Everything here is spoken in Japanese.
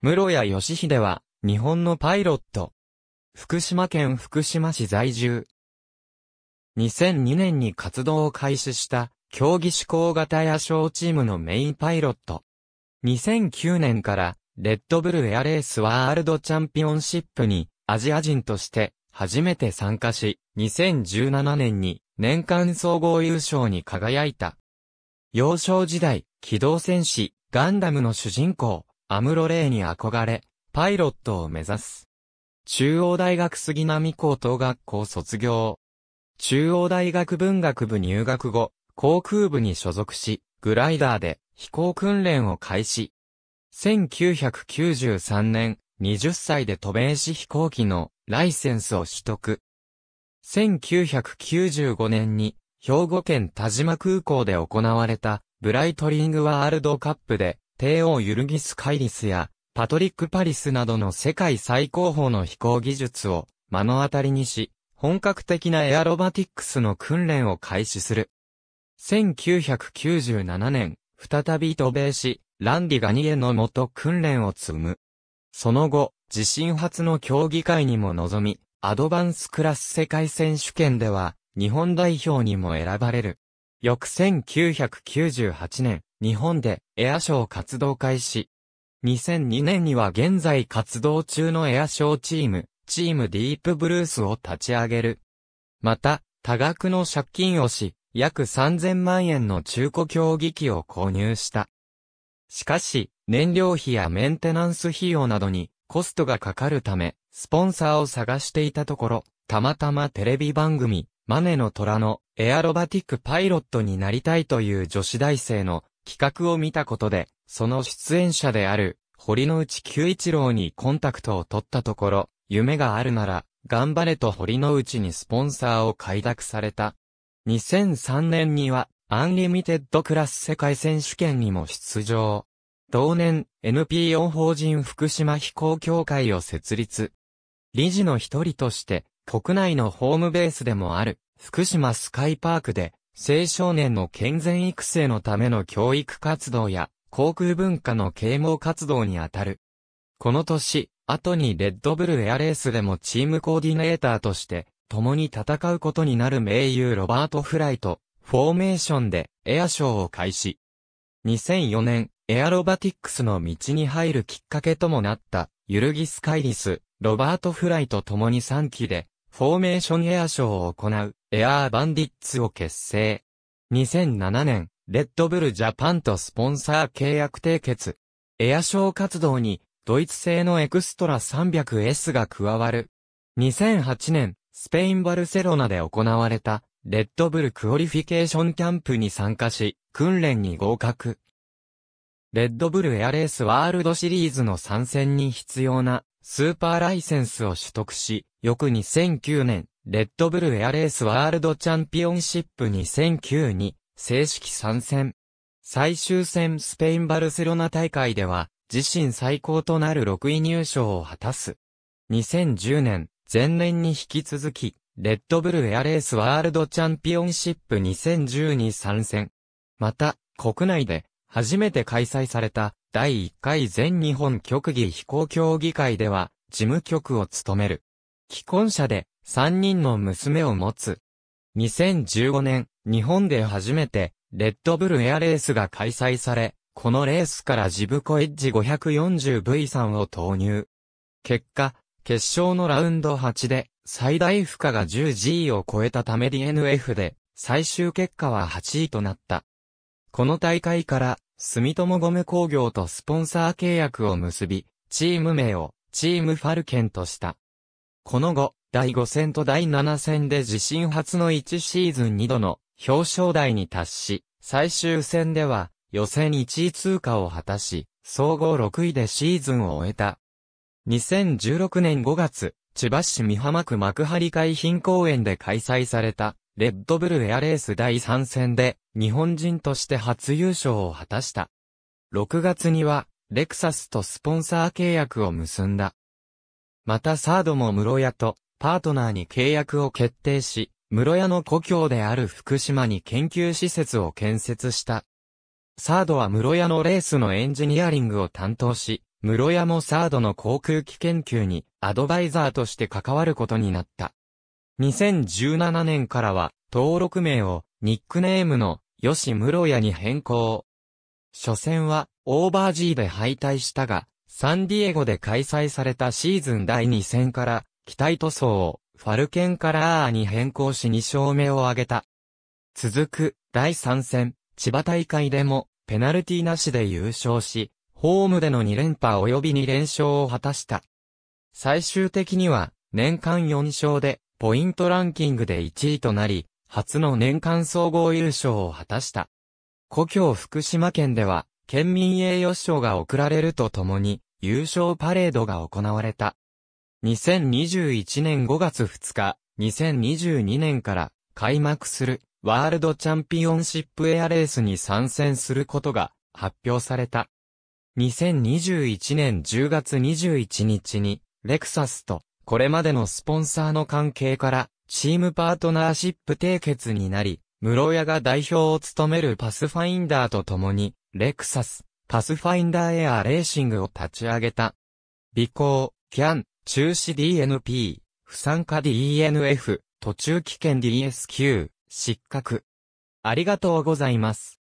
室谷義秀は、日本のパイロット。福島県福島市在住。2002年に活動を開始した、競技志向型野小チームのメインパイロット。2009年から、レッドブルエアレースワールドチャンピオンシップに、アジア人として、初めて参加し、2017年に、年間総合優勝に輝いた。幼少時代、機動戦士、ガンダムの主人公。アムロレイに憧れ、パイロットを目指す。中央大学杉並高等学校卒業。中央大学文学部入学後、航空部に所属し、グライダーで飛行訓練を開始。1993年、20歳で渡米市飛行機のライセンスを取得。1995年に、兵庫県田島空港で行われたブライトリングワールドカップで帝王ユルギス・カイリスや、パトリック・パリスなどの世界最高峰の飛行技術を目の当たりにし、本格的なエアロバティックスの訓練を開始する。1997年、再び渡米し、ランディ・ガニエのもと訓練を積む。その後、自身初の競技会にも臨み、アドバンスクラス世界選手権では、日本代表にも選ばれる。翌1998年、日本でエアショー活動開始。2002年には現在活動中のエアショーチーム、チームディープブルースを立ち上げる。また、多額の借金をし、約3000万円の中古競技機を購入した。しかし、燃料費やメンテナンス費用などにコストがかかるため、スポンサーを探していたところ、たまたまテレビ番組、マネの虎のエアロバティックパイロットになりたいという女子大生の企画を見たことで、その出演者である、堀之内久一郎にコンタクトを取ったところ、夢があるなら、頑張れと堀之内にスポンサーを快諾された。2003年には、アンリミテッドクラス世界選手権にも出場。同年、NPO 法人福島飛行協会を設立。理事の一人として、国内のホームベースでもある、福島スカイパークで、青少年の健全育成のための教育活動や、航空文化の啓蒙活動にあたる。この年、後にレッドブルエアレースでもチームコーディネーターとして、共に戦うことになる名優ロバート・フライト、フォーメーションでエアショーを開始。2004年、エアロバティックスの道に入るきっかけともなった、ユルギス・カイリス、ロバート・フライと共に3期で、フォーメーションエアショーを行う、エアーバンディッツを結成。2007年、レッドブルジャパンとスポンサー契約締結。エアショー活動に、ドイツ製のエクストラ 300S が加わる。2008年、スペインバルセロナで行われた、レッドブルクオリフィケーションキャンプに参加し、訓練に合格。レッドブルエアレースワールドシリーズの参戦に必要なスーパーライセンスを取得し、翌2009年、レッドブルエアレースワールドチャンピオンシップ2009に正式参戦。最終戦スペインバルセロナ大会では、自身最高となる6位入賞を果たす。2010年、前年に引き続き、レッドブルエアレースワールドチャンピオンシップ2010に参戦。また、国内で初めて開催された第1回全日本局技飛行協議会では、事務局を務める。既婚者で、3人の娘を持つ。2015年、日本で初めて、レッドブルエアレースが開催され、このレースからジブコエッジ 540V さんを投入。結果、決勝のラウンド8で、最大負荷が 10G を超えたため DNF で、最終結果は8位となった。この大会から住友ゴム工業とスポンサー契約を結び、チーム名をチームファルケンとした。この後、第5戦と第7戦で自身初の1シーズン2度の表彰台に達し、最終戦では予選1位通過を果たし、総合6位でシーズンを終えた。2016年5月、千葉市美浜区幕張海浜公園で開催されたレッドブルエアレース第3戦で、日本人として初優勝を果たした。6月には、レクサスとスポンサー契約を結んだ。またサードも室屋と、パートナーに契約を決定し、室屋の故郷である福島に研究施設を建設した。サードは室屋のレースのエンジニアリングを担当し、室屋もサードの航空機研究にアドバイザーとして関わることになった。2017年からは、登録名を、ニックネームの、吉室谷に変更。初戦は、オーバージーで敗退したが、サンディエゴで開催されたシーズン第2戦から、機体塗装を、ファルケンからアーに変更し2勝目を挙げた。続く、第3戦、千葉大会でも、ペナルティなしで優勝し、ホームでの2連覇及び2連勝を果たした。最終的には、年間4勝で、ポイントランキングで1位となり、初の年間総合優勝を果たした。故郷福島県では、県民栄誉賞が贈られるとともに、優勝パレードが行われた。2021年5月2日、2022年から開幕するワールドチャンピオンシップエアレースに参戦することが発表された。2021年10月21日にレクサスとこれまでのスポンサーの関係から、チームパートナーシップ締結になり、室屋が代表を務めるパスファインダーと共に、レクサス、パスファインダーエアーレーシングを立ち上げた。尾行、キャン、中止 DNP、不参加 DNF、途中棄権 DSQ、失格。ありがとうございます。